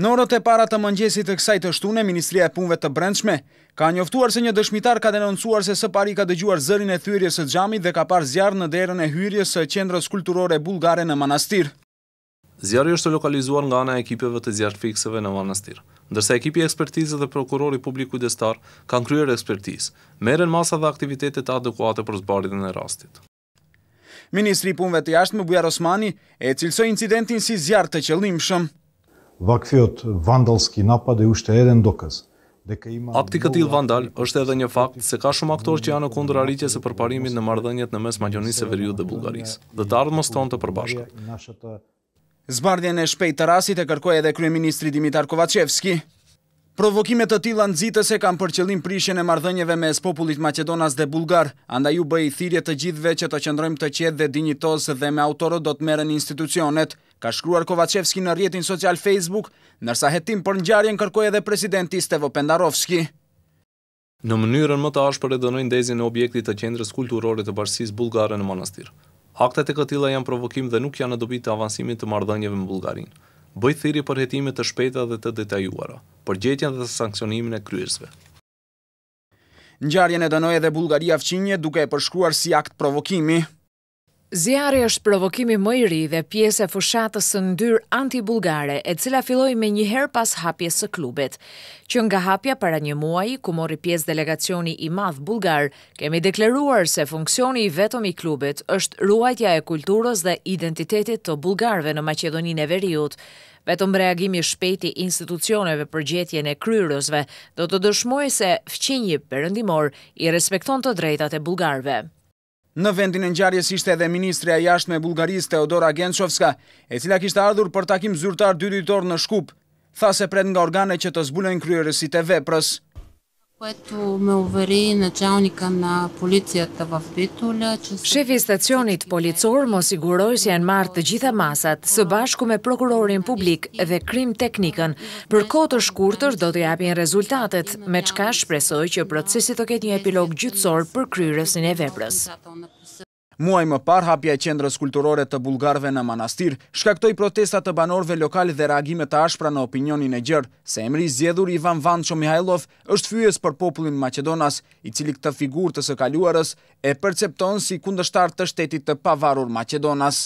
Në orët e para të mëngjesit të kësaj të shtune, Ministria e Punve të Brendshme ka njoftuar se një dëshmitar ka denoncuar se së pari ka dëgjuar zërin e thyrjes e gjami dhe ka par zjarë në derën e hyrjes së qendrës kulturore bulgare në manastir. Zjarë është lokalizuar nga ana ekipeve të zjarë fikseve në manastir. Ndërsa ekipi ekspertizë dhe prokurori publiku destar kanë kryer ekspertizë, meren masa dhe aktivitetet adekuate për zbaritën e rastit. Ministri punve të jashtë më Bujar Osmani e cilësoj incidentin si zjarë të qëllimshëm vakfiot vandalski napad e ushte edhe ndokës. dokës. Akti këtil vandal është edhe një fakt se ka shumë aktor që janë në kundur arritje se përparimin në mardhenjet në mes Maqonisë e Veriut dhe Bulgarisë, dhe të ardhë më stonë të përbashkët. Zbardhjen e shpejt të rasit e kërkoj edhe Kryeministri Dimitar Kovacevski. Provokimet të tila në zitës e kam përqëllim prishen e mardhënjeve me popullit Macedonas dhe Bulgar, anda ju bëj i thirje të gjithve që të qëndrojmë të qedë dhe dinjitos dhe me autoro do të merën institucionet. Ka shkruar Kovacevski në rjetin social Facebook, nërsa hetim për në gjarje kërkoj edhe presidenti Stevo Pendarovski. Në mënyrën më të ashpër e dënojnë dezin e objektit të qendrës kulturore të bashkësis Bulgare në monastirë. Aktet e këtila janë provokim dhe nuk janë në dobit të avansimit të mardhënjeve me Bulgarinë. Bëjë thiri për jetimit të shpeta dhe të detajuara, për gjetjen dhe sankcionimin e kryesve. Njarjen e dënoj edhe Bulgaria fqinje duke e përshkruar si akt provokimi, Zjarri është provokimi më i ri dhe pjesë e fushatës së ndyrë anti-bullgare, e cila filloi me një herë pas hapjes së klubit. Që nga hapja para një muaji, ku mori pjesë delegacioni i madh bullgar, kemi deklaruar se funksioni i vetëm i klubit është ruajtja e kulturës dhe identitetit të bullgarëve në Maqedoninë e Veriut. Vetëm reagimi i shpejtë institucioneve për gjetjen e kryerësve do të dëshmojë se fqinji perëndimor i respekton të drejtat e bullgarëve. Në vendin e njarjes ishte edhe ministri e jasht me Bulgaris Teodora Gjenshovska, e cila kishtë ardhur për takim zyrtar dy dytor në Shkup, thase pret nga organe që të zbulen kryerësit e veprës. Këtu me uveri në gjaunika në policjet të vafbitullë. Shefi stacionit policor më siguroj se janë martë të gjitha masat, së bashku me prokurorin publik dhe krim teknikën. Për kote shkurëtër do të japin rezultatet, me qka shpresoj që procesit të ketë një epilog gjithësor për kryrës një e veprës. Muaj më par, hapja e qendrës kulturore të bulgarve në manastir, shkaktoj protestat të banorve lokal dhe reagimet të ashpra në opinionin e gjërë, se emri zjedhur Ivan Vancho Mihajlov është fyjes për popullin Macedonas, i cili këtë figur të së kaluarës e percepton si kundështar të shtetit të pavarur Macedonas.